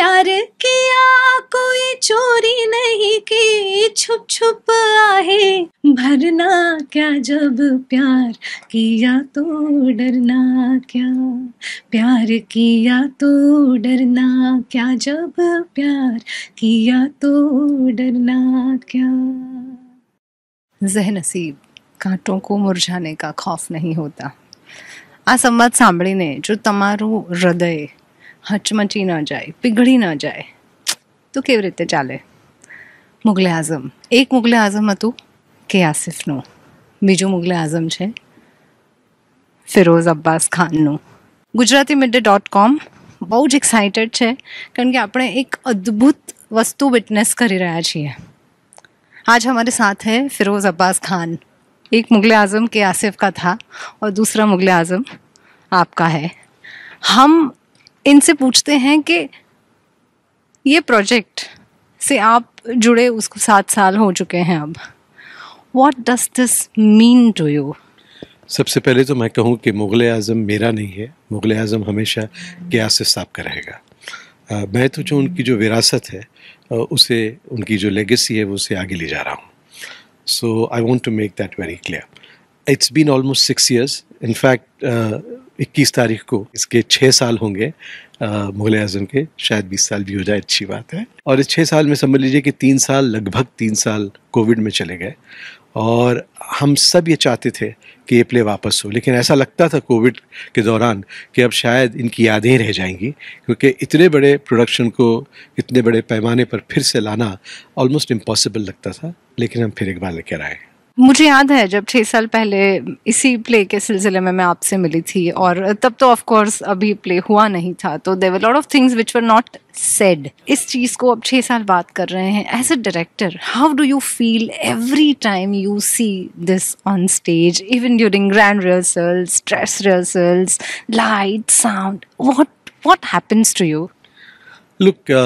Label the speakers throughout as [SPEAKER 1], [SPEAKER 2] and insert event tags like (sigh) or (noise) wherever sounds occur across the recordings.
[SPEAKER 1] प्यार किया कोई चोरी नहीं की छुप छुप आहे भरना क्या जब प्यार किया तो डरना क्या प्यार किया तो डरना क्या जब प्यार किया तो डरना क्या
[SPEAKER 2] जहनसीब कांटों को मुरझाने का खौफ नहीं होता હોતા આ સંવાદ સાંભળીને જો તમારું હૃદય हचमची ना जाए पिघड़ी ना जाए तो केव रीते चाले मुगले आजम एक मुगले आजम तू के आसिफ नो बीजो मुगल आजम छे फिरोज अब्बास खान नो गुजराती मिड्डे डॉट कॉम बहुज एक्साइटेड है कारण कि आपने एक अद्भुत वस्तु विटनेस कर रहा छे आज हमारे साथ है फिरोज अब्बास खान एक मुगले आजम के आसिफ का था और दूसरा मुगले आजम आपका है हम इनसे पूछते हैं कि ये प्रोजेक्ट से आप जुड़े उसको सात साल हो चुके हैं अब what does this mean to you
[SPEAKER 3] सबसे पहले तो मैं कहूँ कि मुग़ल आज़म मेरा नहीं है मुग़ल आज़म हमेशा क्या से साफ का रहेगा मैं तो जो उनकी जो विरासत है उसे उनकी जो लेगेसी है वो उसे आगे ले जा रहा हूँ so I want to make that very clear it's been almost six years in fact इक्कीस तारीख को इसके छः साल होंगे uh, मुगल अजम के शायद बीस साल भी हो जाए अच्छी बात है और इस छः साल में समझ लीजिए कि तीन साल लगभग तीन साल कोविड में चले गए और हम सब ये चाहते थे कि ये प्ले वापस हो लेकिन ऐसा लगता था कोविड के दौरान कि अब शायद इनकी यादें रह जाएंगी क्योंकि इतने बड़े प्रोडक्शन को इतने बड़े पैमाने पर फिर से लाना ऑलमोस्ट इम्पॉसिबल लगता था लेकिन हम फिर एक बार लेकर आए
[SPEAKER 2] मुझे याद है जब छः साल पहले इसी प्ले के सिलसिले में मैं आपसे मिली थी और तब तो ऑफ कोर्स अभी प्ले हुआ नहीं था तो there lot of things which were not said इस चीज़ को अब छः साल बात कर रहे हैं as a director how do you feel every time you see this on stage even during grand rehearsals dress rehearsals light sound what what happens to you
[SPEAKER 3] look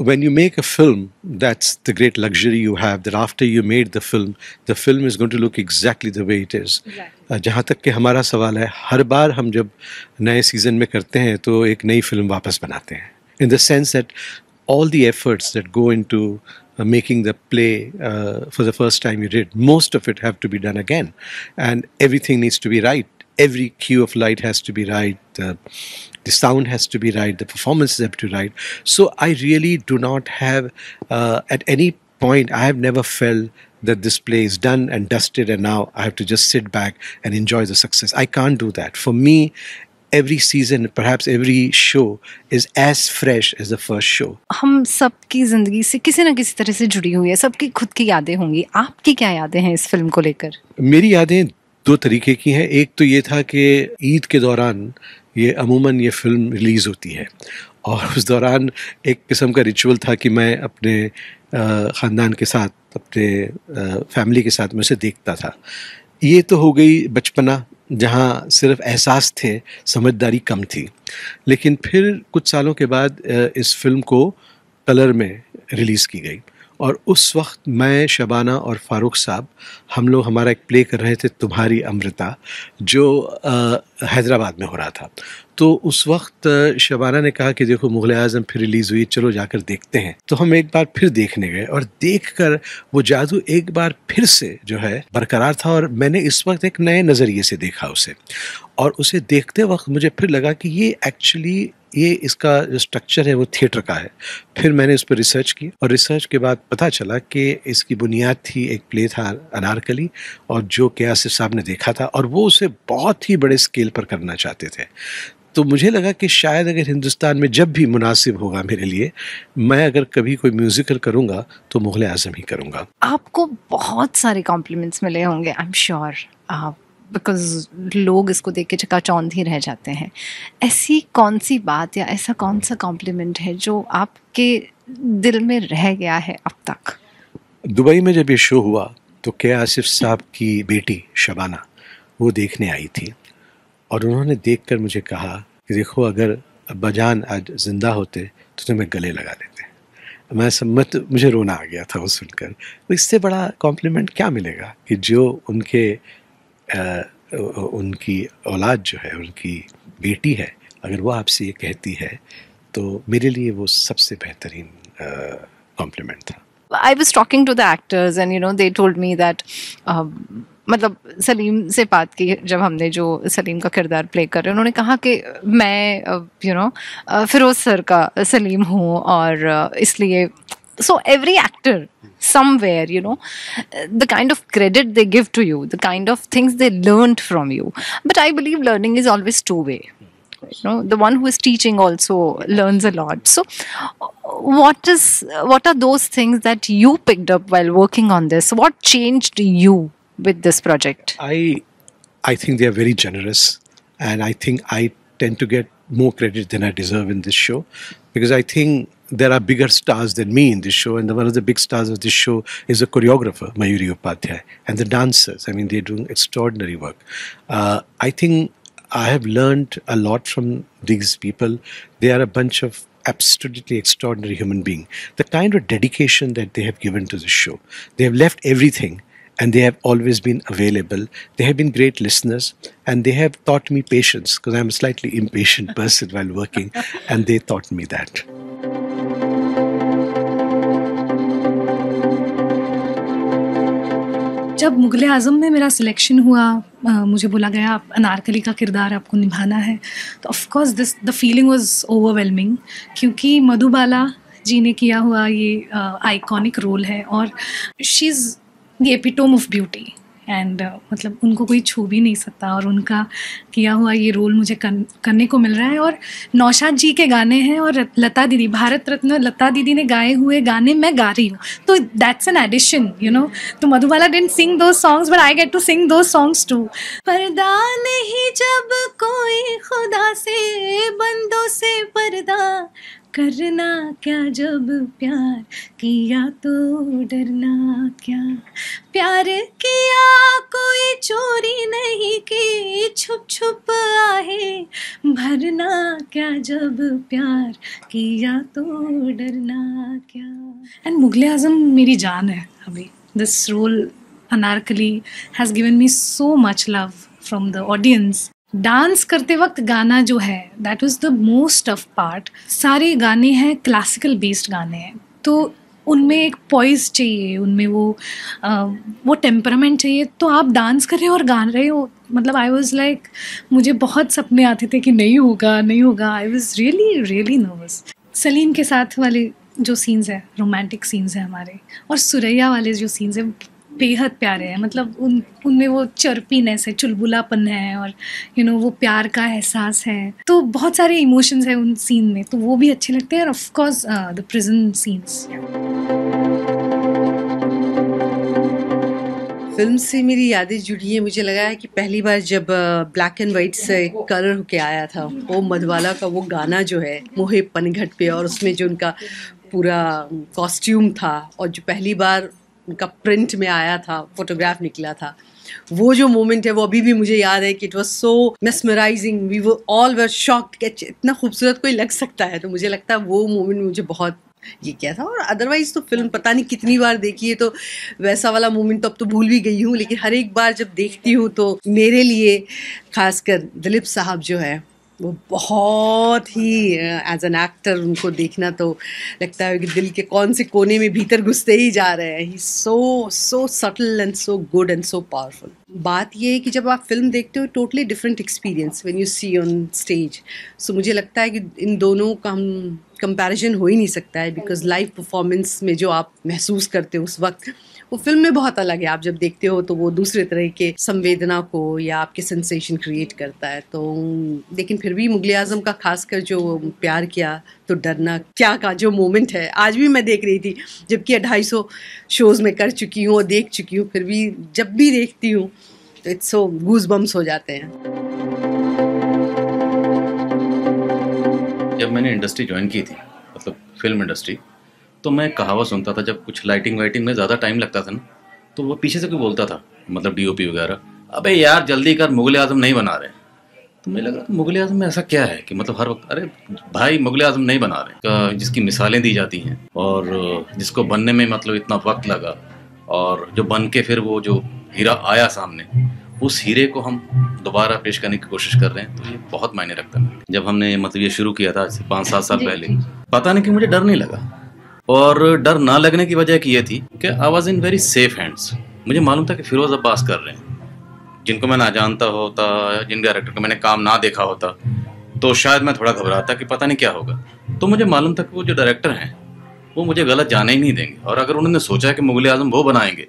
[SPEAKER 3] when you make a film, that's the great luxury you have that after you made the film, the film is going to look exactly the way it is. Uh, जहाँ तक कि हमारा सवाल है हर बार हम जब नए season में करते हैं तो एक नई फिल्म वापस बनाते हैं In the sense that all the efforts that go into uh, making the play uh, for the first time you did most of it have to be done again and everything needs to be right every cue of light has to be right, the, the sound has to be right, the is up to be right. So I really do not have, uh, at any point, I have never felt that this play is done and dusted and now I have to just sit back and enjoy the success. I can't do that. For me, every season, perhaps every show is as fresh as the first show.
[SPEAKER 2] हम की जिंदगी से किसी ना किसी तरह से जुड़ी हुई है सबकी खुद की यादें होंगी आपकी क्या यादें हैं इस फिल्म को लेकर
[SPEAKER 3] मेरी यादें दो तरीके की हैं एक तो ये था कि ईद के दौरान ये अमूमन ये फिल्म रिलीज़ होती है और उस दौरान एक किस्म का रिचुअल था कि मैं अपने ख़ानदान के साथ अपने फैमिली के साथ मैं उसे देखता था ये तो हो गई बचपना जहाँ सिर्फ एहसास थे समझदारी कम थी लेकिन फिर कुछ सालों के बाद इस फिल्म को कलर में रिलीज़ की गई और उस वक्त मैं शबाना और फारूक साहब हम लोग हमारा एक प्ले कर रहे थे तुम्हारी अमृता जो हैदराबाद में हो रहा था तो उस वक्त शबाना ने कहा कि देखो मुग़ल आज़म फिर रिलीज़ हुई चलो जाकर देखते हैं तो हम एक बार फिर देखने गए और देख कर वो जादू एक बार फिर से जो है बरकरार था और मैंने इस वक्त एक नए नज़रिए से देखा उसे और उसे देखते वक्त मुझे फिर लगा कि ये एक्चुअली ये इसका जो स्ट्रक्चर है वो थिएटर का है फिर मैंने उस पर रिसर्च की और रिसर्च के बाद पता चला कि इसकी बुनियाद थी एक प्ले था अनारकली और जो के आसिफ साहब ने देखा था और वो उसे बहुत ही बड़े स्केल पर करना चाहते थे तो मुझे लगा कि शायद अगर हिंदुस्तान में जब भी मुनासिब होगा मेरे लिए मैं अगर कभी कोई म्यूज़िकल करूँगा तो मुग़ल आज़म ही करूँगा
[SPEAKER 1] आपको बहुत
[SPEAKER 2] सारे कॉम्प्लीमेंट्स मिले होंगे आई एम श्योर आप बिकॉज लोग इसको देख के चकाचौंध ही रह जाते हैं ऐसी कौन सी बात या ऐसा कौन सा कॉम्प्लीमेंट है जो आपके दिल में रह गया है अब
[SPEAKER 3] तक दुबई में जब ये शो हुआ तो के आसिफ साहब की बेटी शबाना वो देखने आई थी और उन्होंने देख कर मुझे कहा कि देखो अगर अब्बा जान आज ज़िंदा होते तो तुम्हें गले लगा लेते मैं सम्मत तो, मुझे रोना आ गया था वो सुनकर तो इससे बड़ा कॉम्प्लीमेंट क्या मिलेगा कि जो उनके उनकी औलाद जो है उनकी बेटी है अगर वो आपसे ये कहती है तो मेरे लिए वो सबसे बेहतरीन कॉम्प्लीमेंट था
[SPEAKER 2] I was talking to the actors and you know they told me that मतलब सलीम से बात की जब हमने जो सलीम का किरदार प्ले कर रहे उन्होंने कहा कि मैं यू नो फिरोज सर का सलीम हूँ और इसलिए so every actor somewhere you know the kind of credit they give to you the kind of things they learned from you but i believe learning is always two way you know the one who is teaching also learns a lot so what is what are those things that you picked up while working on this what changed you with this project i
[SPEAKER 3] i think they are very generous and i think i tend to get more credit than i deserve in this show because i think there are bigger stars than me in this show, and one of the big stars of this show is a choreographer, Mayuri Upadhyay, and the dancers. I mean, they're doing extraordinary work. Uh, I think I have learned a lot from these people. They are a bunch of absolutely extraordinary human beings. The kind of dedication that they have given to this show, they have left everything and they have always been available. They have been great listeners and they have taught me patience because I'm a slightly impatient (laughs) person while working, and they taught me that.
[SPEAKER 1] जब मुग़ल आज़म में मेरा selection हुआ आ, मुझे बोला गया आप अनारकली का किरदार आपको निभाना है तो of this the feeling was overwhelming क्योंकि मधुबाला जी ने किया हुआ ये आइकॉनिक रोल है और she is the epitome of beauty and uh, मतलब उनको कोई छू भी नहीं सकता और उनका किया हुआ ये रोल मुझे कर, करने को मिल रहा है और नौशाद जी के गाने हैं और लता दीदी भारत रत्न लता दीदी ने गाए हुए गाने मैं गा रही हूँ तो that's an addition you know तो मधुबाला डेंट सिंग दो songs but I get to sing दो सॉन्ग्स टू पर्दा नहीं जब कोई खुदा से बंदों से पर्दा करना क्या जब प्यार किया तो डरना क्या प्यार किया कोई चोरी नहीं की छुप छुप आहे भरना क्या जब प्यार किया तो डरना क्या एंड मुगल आजम मेरी जान है अभी this role Anarkali has given me so much love from the audience dance करते वक्त गाना जो है that is the most of part सारे गाने हैं क्लासिकल बेस्ड गाने हैं तो उनमें एक पॉइस चाहिए उनमें वो आ, वो टेम्परामेंट चाहिए तो आप डांस कर रहे हो और गा रहे हो मतलब आई वॉज़ लाइक मुझे बहुत सपने आते थे कि नहीं होगा नहीं होगा I was really really nervous Salim के साथ वाले जो सीन्स हैं रोमांटिक सीन्स हैं हमारे और सुरैया वाले जो सीन्स हैं बेहद प्यारे हैं मतलब उन उनमें वो चरपीनेस है चुलबुलापन है और यू you नो know, वो प्यार का एहसास है तो बहुत सारे इमोशंस हैं उन सीन में तो वो भी अच्छे लगते हैं और of course the prison scenes
[SPEAKER 4] film से मेरी यादें जुड़ी है मुझे लगा है कि पहली बार जब ब्लैक एंड वाइट से कलर होके आया था वो मधवाला का वो गाना जो है मोहे पनघट पे और उसमें जो उनका पूरा कॉस्ट्यूम था और जो पहली बार उनका प्रिंट में आया था फोटोग्राफ निकला था वो जो मोमेंट है वो अभी भी मुझे याद है कि it was so mesmerising we वो ऑल वर शॉक्ड कि अच्छा, इतना खूबसूरत कोई लग सकता है तो मुझे लगता है वो मोमेंट मुझे बहुत ये क्या था और अदरवाइज़ तो फिल्म पता नहीं कितनी बार देखी है तो वैसा वाला मोमेंट तो अब तो भूल भी गई हूँ लेकिन हर एक बार जब देखती हूँ तो मेरे लिए खासकर दिलीप साहब जो है वो बहुत ही एज एन एक्टर उनको देखना तो लगता है कि दिल के कौन से कोने में भीतर घुसते ही जा रहे हैं ही so so subtle and so good and so powerful बात यह है कि जब आप फिल्म देखते हो totally different experience when you see on stage so मुझे लगता है कि इन दोनों का हम कंपेरिजन हो ही नहीं सकता है बिकॉज लाइव परफॉर्मेंस में जो आप महसूस करते हो उस वक्त वो फिल्म में बहुत अलग है आप जब देखते हो तो वो दूसरे तरह के संवेदना को या आपके सेंसेशन क्रिएट करता है तो लेकिन फिर भी मुगल आजम का खासकर जो प्यार किया तो डरना क्या का जो मोमेंट है आज भी मैं देख रही थी जबकि अढ़ाई सौ शोज़ में कर चुकी हूँ और देख चुकी हूँ फिर भी जब भी देखती हूँ तो इट्स सो गूज बम्स हो जाते हैं
[SPEAKER 5] जब मैंने इंडस्ट्री ज्वाइन की थी मतलब फिल्म इंडस्ट्री तो मैं कहावत सुनता था जब कुछ लाइटिंग वाइटिंग में ज़्यादा टाइम लगता था ना तो वो पीछे से कोई बोलता था मतलब डी वगैरह अबे यार जल्दी कर मुगल आजम नहीं बना रहे तो मुझे लग रहा था तो मुगल आजम में ऐसा क्या है कि मतलब हर वक्त अरे भाई मुगल आजम नहीं बना रहे जिसकी मिसालें दी जाती हैं और जिसको बनने में मतलब इतना वक्त लगा और जो बन के फिर वो जो हीरा आया सामने उस हीरे को हम दोबारा पेश करने की कोशिश कर रहे हैं तो ये बहुत मायने रखता है जब हमने मतलब ये शुरू किया था आज से पाँच सात साल पहले पता नहीं कि मुझे डर नहीं लगा और डर ना लगने की वजह की यह थी कि I was in very safe hands मुझे मालूम था कि फिरोज़ अब्बास कर रहे हैं जिनको मैं ना जानता होता जिन डायरेक्टर का मैंने काम ना देखा होता तो शायद मैं थोड़ा घबराता कि पता नहीं क्या होगा तो मुझे मालूम था कि वो जो डायरेक्टर हैं वो मुझे गलत जाने ही नहीं देंगे और अगर उन्होंने सोचा कि मुगल आजम वो बनाएंगे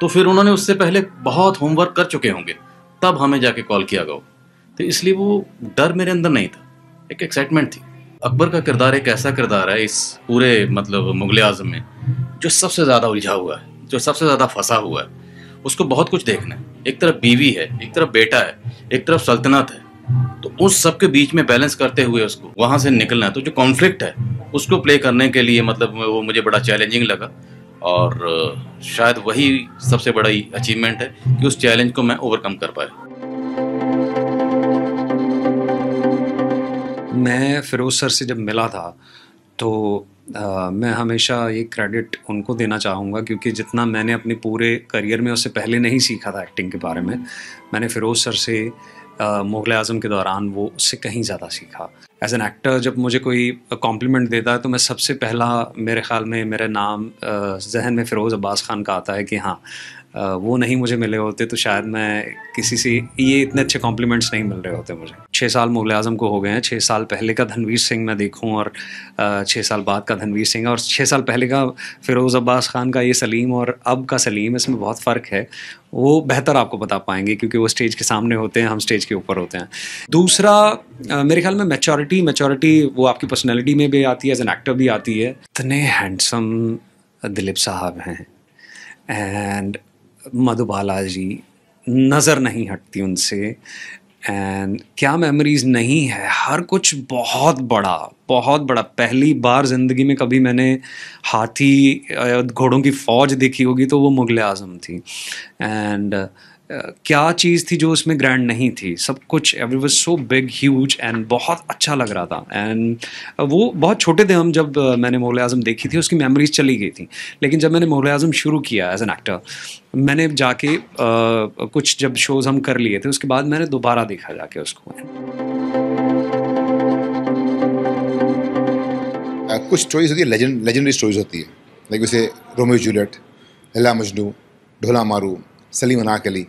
[SPEAKER 5] तो फिर उन्होंने उससे पहले बहुत होमवर्क कर चुके होंगे तब हमें जाके कॉल किया गया तो इसलिए वो डर मेरे अंदर नहीं था एक एक्साइटमेंट थी अकबर का किरदार एक ऐसा किरदार है इस पूरे मतलब मुगल आजम में जो सबसे ज़्यादा उलझा हुआ है जो सबसे ज़्यादा फंसा हुआ है उसको बहुत कुछ देखना है एक तरफ बीवी है एक तरफ बेटा है एक तरफ सल्तनत है तो उस सब के बीच में बैलेंस करते हुए उसको वहाँ से निकलना है तो जो कॉन्फ्लिक्ट है उसको प्ले करने के लिए मतलब वो मुझे बड़ा चैलेंजिंग लगा और शायद वही सबसे बड़ी अचीवमेंट है कि उस चैलेंज को मैं ओवरकम कर पाया
[SPEAKER 6] मैं फ़िरोज़ सर से जब मिला था तो आ, मैं हमेशा ये क्रेडिट उनको देना चाहूँगा क्योंकि जितना मैंने अपने पूरे करियर में उससे पहले नहीं सीखा था एक्टिंग के बारे में मैंने फ़िरोज़ सर से मुग़ल आज़म के दौरान वो उससे कहीं ज़्यादा सीखा एज एन एक्टर जब मुझे कोई कॉम्प्लीमेंट देता है तो मैं सबसे पहला मेरे ख्याल में मेरा नाम जहन में फ़िरोज़ अब्बास ख़ान का आता है कि हाँ वो नहीं मुझे मिले होते तो शायद मैं किसी से ये इतने अच्छे कॉम्प्लीमेंट्स नहीं मिल रहे होते मुझे छः साल मुगल आजम को हो गए हैं छः साल पहले का धनवीर सिंह मैं देखूँ और छः साल बाद का धनवीर सिंह और छः साल पहले का फिरोज़ अब्बास ख़ान का ये सलीम और अब का सलीम इसमें बहुत फ़र्क है वो बेहतर आपको बता पाएंगे क्योंकि वो स्टेज के सामने होते हैं हम स्टेज के ऊपर होते हैं दूसरा मेरे ख्याल में मेचोरिटी मेचोरिटी वो आपकी पर्सनैलिटी में भी आती है एज एन एक्टर भी आती है इतने हैंडसम दिलीप साहब हैं एंड मधुबाला जी नज़र नहीं हटती उनसे एंड क्या मेमोरीज नहीं है हर कुछ बहुत बड़ा बहुत बड़ा पहली बार ज़िंदगी में कभी मैंने हाथी घोड़ों की फ़ौज देखी होगी तो वो मुग़ल आज़म थी एंड uh, क्या चीज़ थी जो उसमें ग्रैंड नहीं थी सब कुछ every was so big huge and बहुत अच्छा लग रहा था एंड uh, वो बहुत छोटे थे हम जब uh, मैंने मोहल आज़म देखी थी उसकी मेमोरीज चली गई थी लेकिन जब मैंने मोहल आज़म शुरू किया एज एन एक्टर मैंने जाके आ, uh, कुछ जब शोज़ हम कर लिए थे उसके बाद मैंने दोबारा देखा जाके उसको
[SPEAKER 7] कुछ स्टोरीज होती है लेजेंडरी स्टोरीज होती है लाइक जैसे रोमियो जूलियट हिला मजनू ढोला मारू सलीम अनाक अली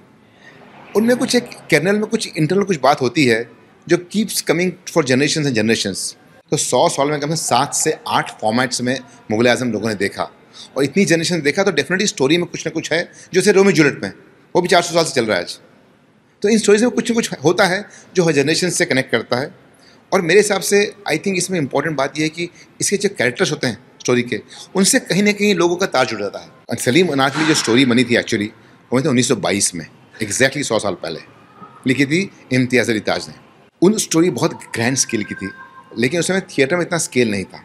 [SPEAKER 7] उनमें कुछ एक कैनल में कुछ इंटरनल कुछ बात होती है जो keeps coming for generation and generation तो सौ साल में कम से सात से आठ फॉर्मेट्स में मुगल आजम लोगों ने देखा और इतनी जनरेशन देखा तो डेफिनेटली स्टोरी में कुछ ना कुछ है जो से रोमी जूलियट में वो भी चार सौ साल से चल रहा है आज तो इन स्टोरीज में कुछ ना कुछ होता है जो हर जनरेशन से कनेक्ट करता है और मेरे हिसाब से आई थिंक इसमें इंपॉर्टेंट बात यह है कि इसके जो कैरेक्टर्स होते हैं स्टोरी के उनसे कहीं ना कहीं लोगों का तार जुड़ जाता है सलीम अनाज की जो स्टोरी बनी थी एक्चुअली वो थी उन्नीस में एग्जैक्टली सौ साल पहले लिखी थी इम्तियाज़ अली ताज ने उन स्टोरी बहुत ग्रैंड स्केल की थी लेकिन उस समय थिएटर में इतना स्केल नहीं था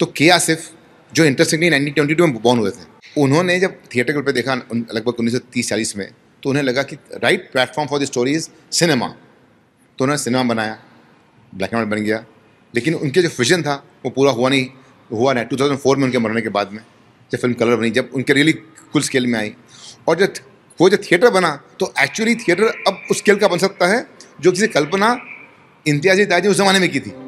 [SPEAKER 7] तो के आसिफ जो इंटरेस्टिंगली नाइनटीन ट्वेंटी टू में बॉर्न हुए थे उन्होंने जब थिएटर के ऊपर देखा लगभग उन्नीस सौ तीस चालीस में तो उन्हें लगा कि right platform for the story is cinema तो उन्होंने सिनेमा बनाया ब्लैक एंड वाइट बन गया लेकिन उनके जो विजन था वो पूरा हुआ नहीं हुआ थाउजेंड फोर में उनके मरने के बाद में जब फिल्म कलर बनी जब उनके रियली कुल स्केल में आई और जब वो जब थिएटर बना तो एक्चुअली थिएटर अब उस स्केल का बन सकता है जो किसी कल्पना इम्तियाजी ताजी उस ज़माने में की थी